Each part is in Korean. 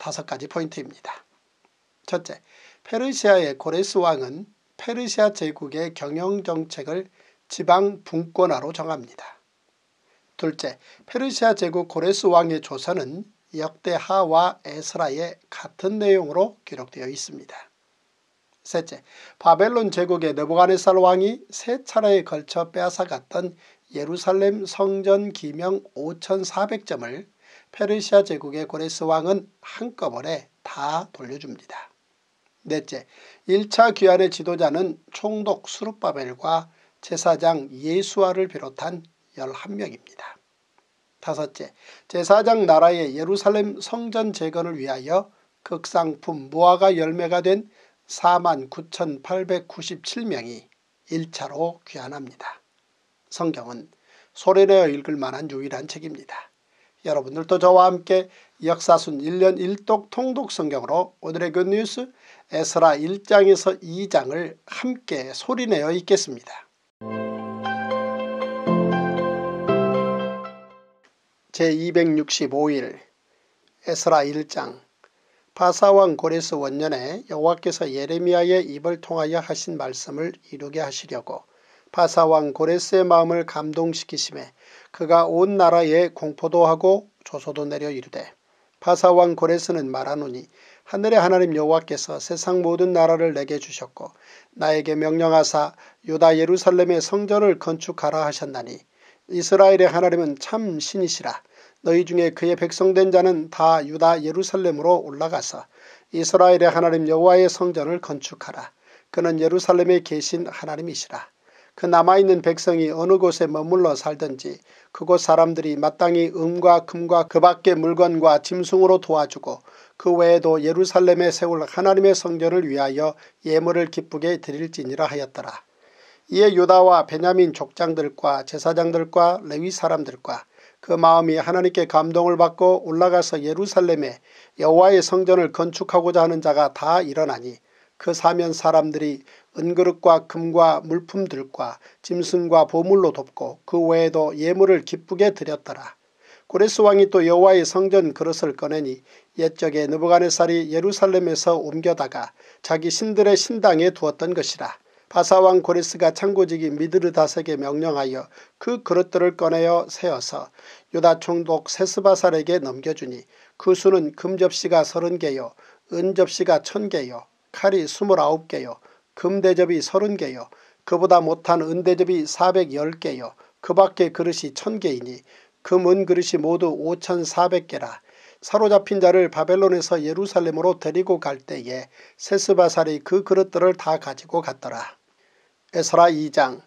다섯 가지 포인트입니다. 첫째, 페르시아의 고레스 왕은 페르시아 제국의 경영정책을 지방 분권화로 정합니다. 둘째, 페르시아 제국 고레스 왕의 조서는 역대하와 에스라의 같은 내용으로 기록되어 있습니다. 셋째, 바벨론 제국의 느부가네살 왕이 세 차례에 걸쳐 빼앗아갔던 예루살렘 성전 기명 5,400점을 페르시아 제국의 고레스 왕은 한꺼번에 다 돌려줍니다. 넷째, 1차 귀환의 지도자는 총독 수룹바벨과 제사장 예수아를 비롯한 11명입니다. 다섯째, 제사장 나라의 예루살렘 성전 재건을 위하여 극상품 무화가 열매가 된 49,897명이 1차로 귀환합니다. 성경은 소련어 읽을 만한 유일한 책입니다. 여러분들도 저와 함께 역사순 1년 1독 통독 성경으로 오늘의 굿뉴스 그 에스라 1장에서 2장을 함께 소리내어 읽겠습니다. 제265일 에스라 1장 바사왕 고레스 원년에 여호와께서 예레미야의 입을 통하여 하신 말씀을 이루게 하시려고 바사왕 고레스의 마음을 감동시키심에 그가 온 나라에 공포도 하고 조소도 내려 이르되 파사왕 고레스는 말하노니 하늘의 하나님 여호와께서 세상 모든 나라를 내게 주셨고 나에게 명령하사 유다 예루살렘의 성전을 건축하라 하셨나니 이스라엘의 하나님은 참 신이시라 너희 중에 그의 백성된 자는 다 유다 예루살렘으로 올라가서 이스라엘의 하나님 여호와의 성전을 건축하라 그는 예루살렘에 계신 하나님이시라 그 남아있는 백성이 어느 곳에 머물러 살든지 그곳 사람들이 마땅히 음과 금과 그 밖의 물건과 짐승으로 도와주고 그 외에도 예루살렘에 세울 하나님의 성전을 위하여 예물을 기쁘게 드릴지니라 하였더라. 이에 유다와 베냐민 족장들과 제사장들과 레위 사람들과 그 마음이 하나님께 감동을 받고 올라가서 예루살렘에 여호와의 성전을 건축하고자 하는 자가 다 일어나니 그 사면 사람들이 은그릇과 금과 물품들과 짐승과 보물로 돕고 그 외에도 예물을 기쁘게 드렸더라. 고레스 왕이 또 여호와의 성전 그릇을 꺼내니 옛적에 느부갓네살이 예루살렘에서 옮겨다가 자기 신들의 신당에 두었던 것이라. 바사왕 고레스가 창고지기 미드르다색에 명령하여 그 그릇들을 꺼내어 세어서 유다 총독 세스바살에게 넘겨주니 그 수는 금접시가 서른 개요 은접시가 천개요 칼이 스물아홉 개요 금대접이 30개요. 그보다 못한 은대접이 410개요. 그 밖에 그릇이 1000개이니 금은 그릇이 모두 5400개라. 사로잡힌 자를 바벨론에서 예루살렘으로 데리고 갈 때에 세스바살이 그 그릇들을 다 가지고 갔더라. 에스라 2장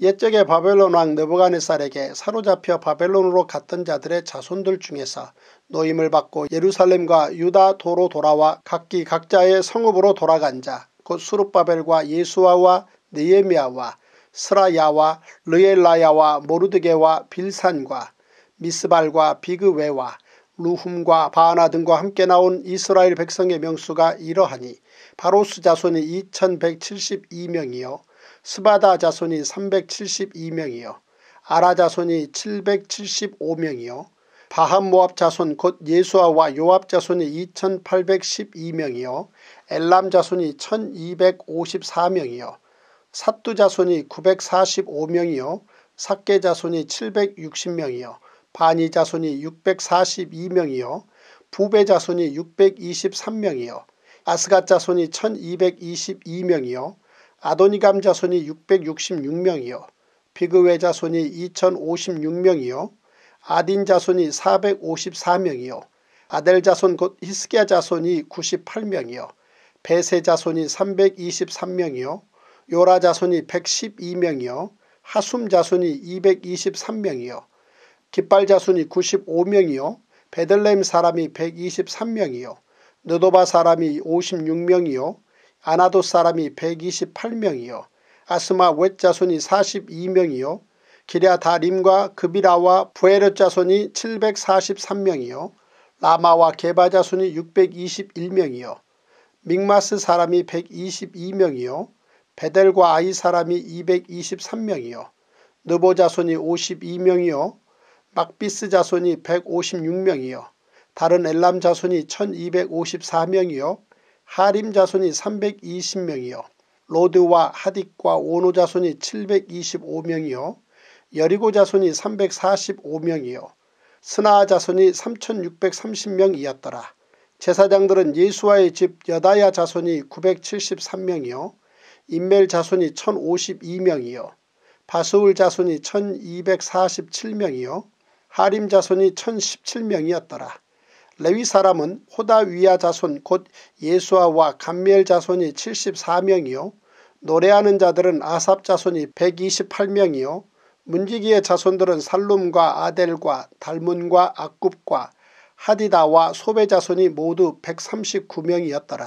옛적에 바벨론 왕느부가네살에게 사로잡혀 바벨론으로 갔던 자들의 자손들 중에서 노임을 받고 예루살렘과 유다 도로 돌아와 각기 각자의 성읍으로 돌아간 자 곧수룩바벨과 예수아와 네에미아와 스라야와 르엘라야와 모르드게와 빌산과 미스발과 비그웨와 루 h 과 바나 하 등과 함께 나온 이스라엘 백성의 명수가 이러하니 바로스 자손이 2172명이요 스바다 자손이 372명이요 아라 자손이 775명이요 바함 모압 자손 곧 예수아와 요압 자손이 2812명이요 엘람 자손이 1254명이요 사뚜 자손이 945명이요 사개 자손이 760명이요 바니 자손이 642명이요 부베 자손이 623명이요 아스가 자손이 1222명이요 아도니감 자손이 666명이요 비그웨 자손이 2056명이요 아딘 자손이 454명이요. 아델 자손 곧 히스기야 자손이 98명이요. 베세 자손이 323명이요. 요라 자손이 112명이요. 하숨 자손이 223명이요. 깃발 자손이 95명이요. 베들레헴 사람이 123명이요. 느도바 사람이 56명이요. 아나도 사람이 128명이요. 아스마 웻 자손이 42명이요. 기랴다림과 그이라와 부에르 자손이 743명이요 라마와 개바 자손이 621명이요 믹마스 사람이 122명이요 베델과 아이 사람이 223명이요 느보 자손이 52명이요 막비스 자손이 156명이요 다른 엘람 자손이 1254명이요 하림 자손이 320명이요 로드와 하딕과 오노 자손이 725명이요 여리고 자손이 345명이요 스나아 자손이 3630명이었더라. 제사장들은 예수와의 집 여다야 자손이 973명이요 인멜 자손이 1052명이요 바스울 자손이 1247명이요 하림 자손이 1017명이었더라. 레위 사람은 호다위아 자손 곧 예수아와 감미엘 자손이 74명이요 노래하는 자들은 아삽 자손이 128명이요 문지기의 자손들은 살룸과 아델과 달문과 악굽과 하디다와 소배 자손이 모두 139명이었더라.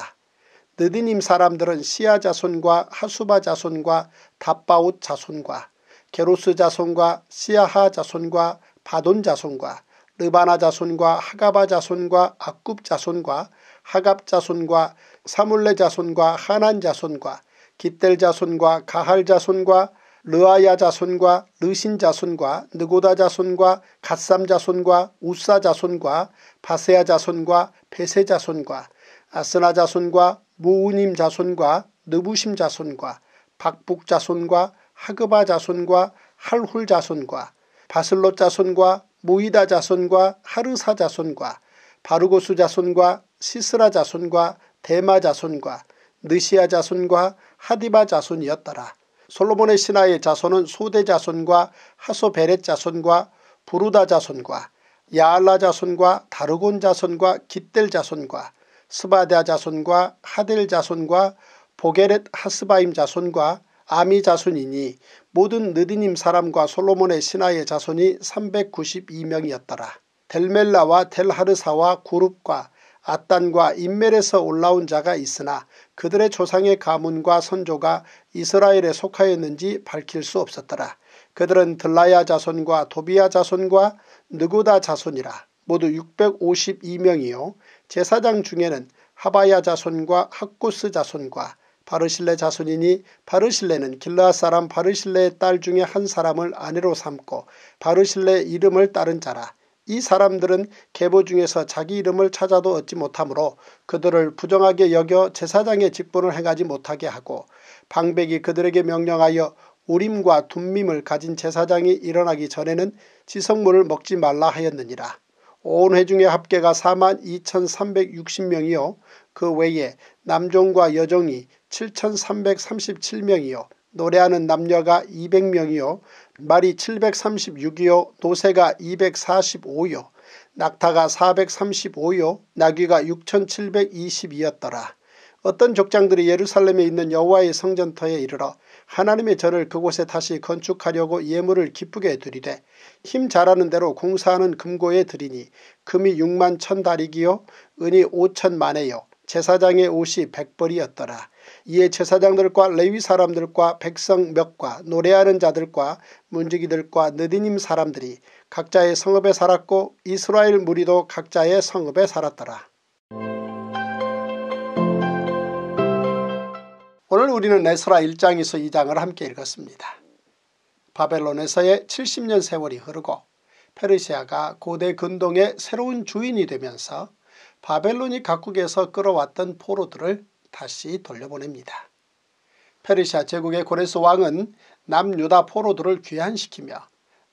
느디님 사람들은 시아 자손과 하수바 자손과 다바웃 자손과 게로스 자손과 시아하 자손과 바돈 자손과 르바나 자손과 하가바 자손과 악굽 자손과 하갑 자손과 사물레 자손과 하난 자손과 깃델 자손과 가할 자손과 르아야 자손과 르신 자손과 느고다 자손과 갓삼 자손과 우사 자손과 바세아 자손과 베세 자손과 아스나 자손과 무우님 자손과 느부심 자손과 박북 자손과 하그바 자손과 할훌 자손과 바슬롯 자손과 모이다 자손과 하르사 자손과 바르고수 자손과 시스라 자손과 대마 자손과 느시아 자손과 하디바 자손이었더라. 솔로몬의 신하의 자손은 소대 자손과 하소베렛 자손과 부르다 자손과 야알라 자손과 다르곤 자손과 깃델 자손과 스바디아 자손과 하델 자손과 보게렛 하스바임 자손과 아미 자손이니 모든 느디님 사람과 솔로몬의 신하의 자손이 392명이었더라. 델멜라와 델하르사와 구룹과 아단과 인멜에서 올라온 자가 있으나 그들의 조상의 가문과 선조가 이스라엘에 속하였는지 밝힐 수 없었더라. 그들은 들라야 자손과 도비야 자손과 느고다 자손이라 모두 652명이요. 제사장 중에는 하바야 자손과 학구스 자손과 바르실레 자손이니 바르실레는 길라 사람 바르실레의 딸 중에 한 사람을 아내로 삼고 바르실레 이름을 따른 자라. 이 사람들은 계보 중에서 자기 이름을 찾아도 얻지 못하므로 그들을 부정하게 여겨 제사장의 직분을 행하지 못하게 하고 방백이 그들에게 명령하여 우림과 둠밈을 가진 제사장이 일어나기 전에는 지성물을 먹지 말라 하였느니라. 온 회중의 합계가 4만 2360명이요 그 외에 남종과 여종이 7337명이요 노래하는 남녀가 200명이요 말이 736이요 노새가 245요 낙타가 435요 나귀가 6722였더라. 어떤 족장들이 예루살렘에 있는 여호와의 성전터에 이르러 하나님의 절을 그곳에 다시 건축하려고 예물을 기쁘게 드리되 힘 잘하는 대로 공사하는 금고에 드리니 금이 6만 천달이기요 은이 5천만에요 제사장의 옷이 백벌이었더라. 이에 제사장들과 레위 사람들과 백성 몇과 노래하는 자들과 문지기들과 느디님 사람들이 각자의 성읍에 살았고 이스라엘 무리도 각자의 성읍에 살았더라. 오늘 우리는 에스라 1장에서 2장을 함께 읽었습니다. 바벨론에서의 70년 세월이 흐르고 페르시아가 고대 근동의 새로운 주인이 되면서 바벨론이 각국에서 끌어왔던 포로들을 다시 돌려보냅니다. 페르시아 제국의 고레스 왕은 남유다 포로들을 귀환시키며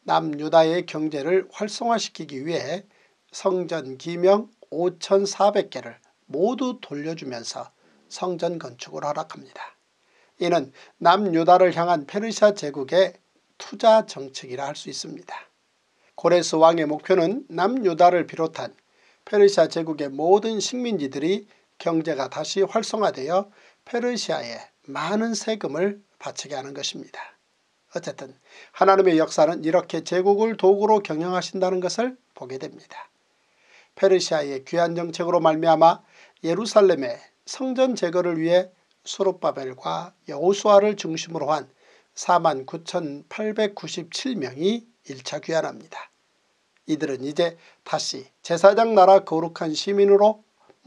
남유다의 경제를 활성화시키기 위해 성전 기명 5,400개를 모두 돌려주면서 성전 건축을 허락합니다. 이는 남유다를 향한 페르시아 제국의 투자 정책이라 할 수 있습니다. 고레스 왕의 목표는 남유다를 비롯한 페르시아 제국의 모든 식민지들이 경제가 다시 활성화되어 페르시아에 많은 세금을 바치게 하는 것입니다. 어쨌든 하나님의 역사는 이렇게 제국을 도구로 경영하신다는 것을 보게 됩니다. 페르시아의 귀한 정책으로 말미암아 예루살렘의 성전 제거를 위해 수롯바벨과 여호수아를 중심으로 한 4만 9,897명이 1차 귀환합니다. 이들은 이제 다시 제사장 나라 거룩한 시민으로